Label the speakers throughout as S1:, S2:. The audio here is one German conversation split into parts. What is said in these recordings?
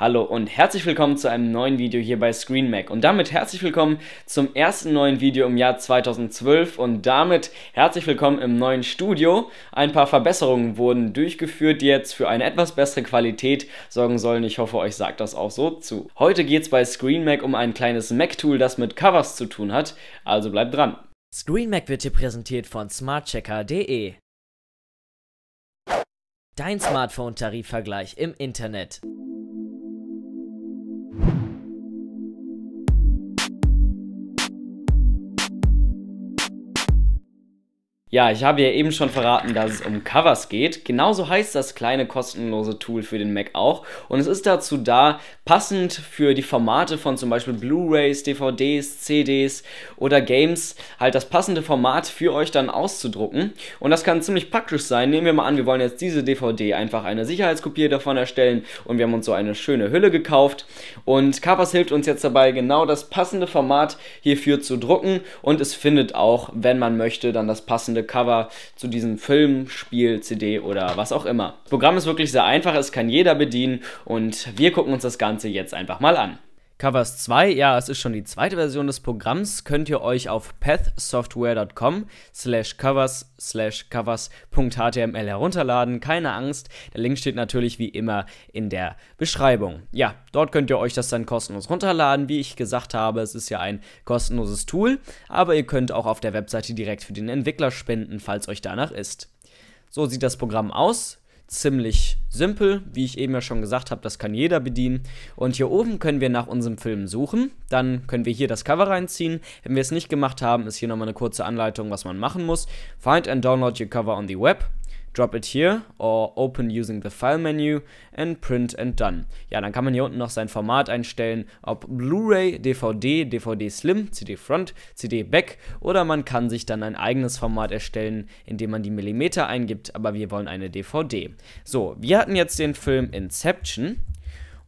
S1: Hallo und herzlich willkommen zu einem neuen Video hier bei ScreenMac und damit herzlich willkommen zum ersten neuen Video im Jahr 2012 und damit herzlich willkommen im neuen Studio. Ein paar Verbesserungen wurden durchgeführt, die jetzt für eine etwas bessere Qualität sorgen sollen. Ich hoffe, euch sagt das auch so zu. Heute geht es bei ScreenMac um ein kleines Mac-Tool, das mit Covers zu tun hat, also bleibt dran. ScreenMac wird hier präsentiert von smartchecker.de Dein Smartphone-Tarifvergleich im Internet. Ja, ich habe ja eben schon verraten, dass es um Covers geht. Genauso heißt das kleine kostenlose Tool für den Mac auch. Und es ist dazu da, passend für die Formate von zum Beispiel Blu-rays, DVDs, CDs oder Games, halt das passende Format für euch dann auszudrucken. Und das kann ziemlich praktisch sein. Nehmen wir mal an, wir wollen jetzt diese DVD einfach eine Sicherheitskopie davon erstellen und wir haben uns so eine schöne Hülle gekauft. Und Covers hilft uns jetzt dabei, genau das passende Format hierfür zu drucken und es findet auch, wenn man möchte, dann das passende passende Cover zu diesem Film, Spiel, CD oder was auch immer. Das Programm ist wirklich sehr einfach, es kann jeder bedienen und wir gucken uns das Ganze jetzt einfach mal an. Covers 2, ja, es ist schon die zweite Version des Programms, könnt ihr euch auf pathsoftware.com slash covers slash covers.html herunterladen. Keine Angst, der Link steht natürlich wie immer in der Beschreibung. Ja, dort könnt ihr euch das dann kostenlos runterladen. Wie ich gesagt habe, es ist ja ein kostenloses Tool, aber ihr könnt auch auf der Webseite direkt für den Entwickler spenden, falls euch danach ist. So sieht das Programm aus ziemlich simpel. Wie ich eben ja schon gesagt habe, das kann jeder bedienen. Und hier oben können wir nach unserem Film suchen. Dann können wir hier das Cover reinziehen. Wenn wir es nicht gemacht haben, ist hier nochmal eine kurze Anleitung, was man machen muss. Find and download your cover on the web. Drop it here or open using the file menu and print and done. Ja, dann kann man hier unten noch sein Format einstellen, ob Blu-ray, DVD, DVD Slim, CD Front, CD Back oder man kann sich dann ein eigenes Format erstellen, indem man die Millimeter eingibt, aber wir wollen eine DVD. So, wir hatten jetzt den Film Inception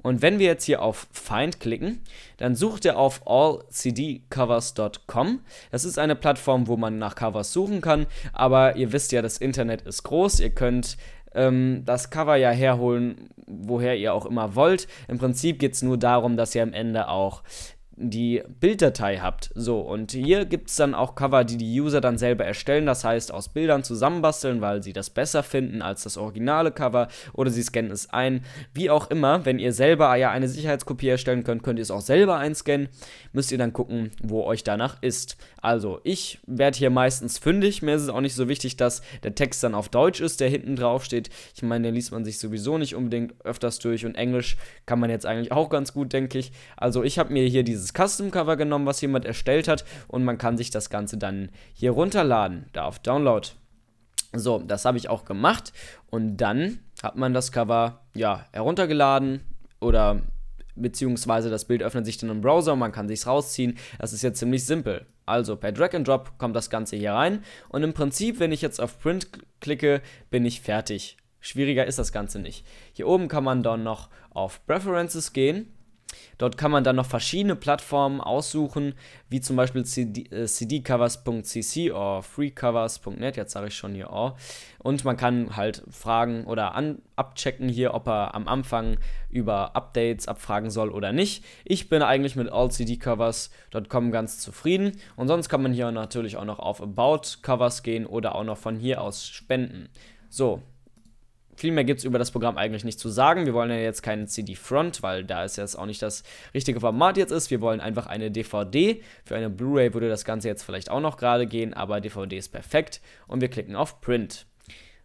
S1: und wenn wir jetzt hier auf Find klicken, dann sucht er auf allcdcovers.com. Das ist eine Plattform, wo man nach Covers suchen kann, aber ihr wisst ja, das Internet ist groß. Ihr könnt ähm, das Cover ja herholen, woher ihr auch immer wollt. Im Prinzip geht es nur darum, dass ihr am Ende auch die Bilddatei habt. So, und hier gibt es dann auch Cover, die die User dann selber erstellen, das heißt aus Bildern zusammenbasteln, weil sie das besser finden als das originale Cover oder sie scannen es ein. Wie auch immer, wenn ihr selber ja eine Sicherheitskopie erstellen könnt, könnt ihr es auch selber einscannen. Müsst ihr dann gucken, wo euch danach ist. Also, ich werde hier meistens fündig. Mir ist es auch nicht so wichtig, dass der Text dann auf Deutsch ist, der hinten drauf steht. Ich meine, den liest man sich sowieso nicht unbedingt öfters durch und Englisch kann man jetzt eigentlich auch ganz gut, denke ich. Also, ich habe mir hier diese dieses Custom-Cover genommen, was jemand erstellt hat und man kann sich das Ganze dann hier runterladen, da auf Download. So, das habe ich auch gemacht und dann hat man das Cover ja heruntergeladen oder beziehungsweise das Bild öffnet sich dann im Browser und man kann sich's rausziehen. Das ist jetzt ziemlich simpel. Also per Drag and Drop kommt das Ganze hier rein und im Prinzip, wenn ich jetzt auf Print klicke, bin ich fertig. Schwieriger ist das Ganze nicht. Hier oben kann man dann noch auf Preferences gehen Dort kann man dann noch verschiedene Plattformen aussuchen, wie zum Beispiel cdcovers.cc äh, oder freecovers.net, jetzt sage ich schon hier oh. Und man kann halt fragen oder an, abchecken hier, ob er am Anfang über Updates abfragen soll oder nicht. Ich bin eigentlich mit allcdcovers.com ganz zufrieden. Und sonst kann man hier natürlich auch noch auf About Covers gehen oder auch noch von hier aus spenden. So, viel mehr gibt es über das Programm eigentlich nicht zu sagen. Wir wollen ja jetzt keinen CD-Front, weil da ist jetzt auch nicht das richtige Format jetzt ist. Wir wollen einfach eine DVD. Für eine Blu-ray würde das Ganze jetzt vielleicht auch noch gerade gehen, aber DVD ist perfekt und wir klicken auf Print.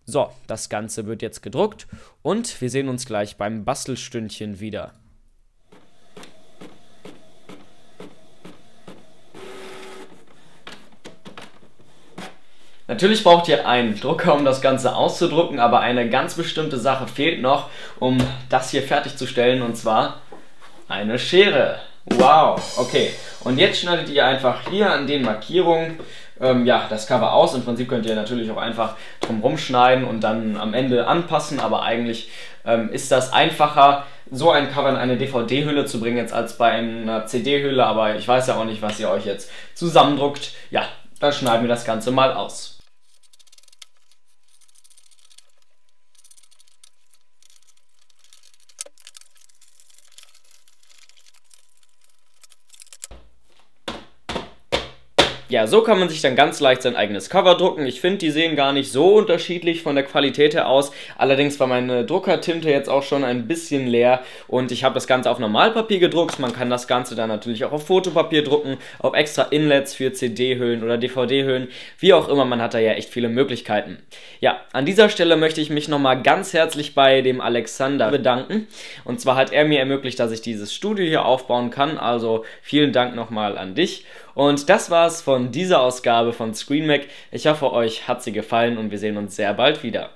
S1: So, das Ganze wird jetzt gedruckt und wir sehen uns gleich beim Bastelstündchen wieder. Natürlich braucht ihr einen Drucker, um das Ganze auszudrucken, aber eine ganz bestimmte Sache fehlt noch, um das hier fertigzustellen, und zwar eine Schere. Wow, okay. Und jetzt schneidet ihr einfach hier an den Markierungen ähm, ja, das Cover aus. Im Prinzip könnt ihr natürlich auch einfach drumherum schneiden und dann am Ende anpassen, aber eigentlich ähm, ist das einfacher, so ein Cover in eine DVD-Hülle zu bringen, jetzt als bei einer CD-Hülle, aber ich weiß ja auch nicht, was ihr euch jetzt zusammendruckt. Ja, dann schneiden wir das Ganze mal aus. Ja, so kann man sich dann ganz leicht sein eigenes Cover drucken. Ich finde, die sehen gar nicht so unterschiedlich von der Qualität her aus. Allerdings war meine Druckertinte jetzt auch schon ein bisschen leer und ich habe das Ganze auf Normalpapier gedruckt. Man kann das Ganze dann natürlich auch auf Fotopapier drucken, auf extra Inlets für CD-Hüllen oder DVD-Hüllen, wie auch immer. Man hat da ja echt viele Möglichkeiten. Ja, an dieser Stelle möchte ich mich nochmal ganz herzlich bei dem Alexander bedanken. Und zwar hat er mir ermöglicht, dass ich dieses Studio hier aufbauen kann. Also vielen Dank nochmal an dich. Und das war's von dieser Ausgabe von ScreenMac. Ich hoffe, euch hat sie gefallen und wir sehen uns sehr bald wieder.